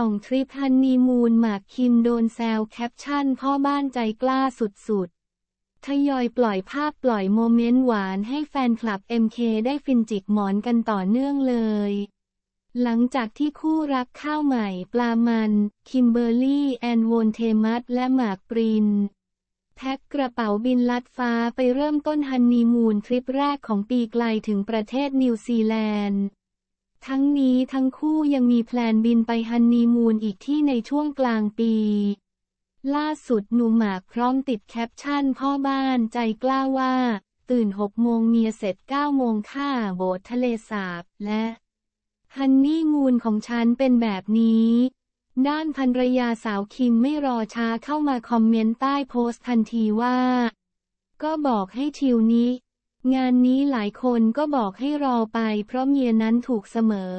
ส่องทริปฮันนีมูนหมากคิมโดนแซวแคปชั่นพ่อบ้านใจกล้าสุดๆ ทยอยปล่อยภาพปล่อยโมเมนต์หวานให้แฟนคลับ MK ได้ฟินจิกหมอนกันต่อเนื่องเลย หลังจากที่คู่รักข้าวใหม่ปลามัน คิมเบอร์รี่แอนโวนเทมัสและหมากปริน แพ็คกระเป๋าบินลัดฟ้าไปเริ่มต้นฮันนีมูนทริปแรกของปีไกลถึงประเทศนิวซีแลนด์ทั้งนี้ทั้งคู่ยังมีแพลนบินไปฮันนีมูนอีกที่ในช่วงกลางปี ล่าสุดหนุ่มหมากพร้อมติดแคปชั่นพ่อบ้านใจกล้าว่า ตื่นหกโมงเมียเสร็จเก้าโมงค่าโบสทะเลสาบและฮันนี่มูนของฉันเป็นแบบนี้ ด้านภรรยาสาวคิมไม่รอช้าเข้ามาคอมเมนต์ใต้โพสต์ทันทีว่า ก็บอกให้ทิวนี้งานนี้หลายคนก็บอกให้รอไปเพราะเมียนั้นถูกเสมอ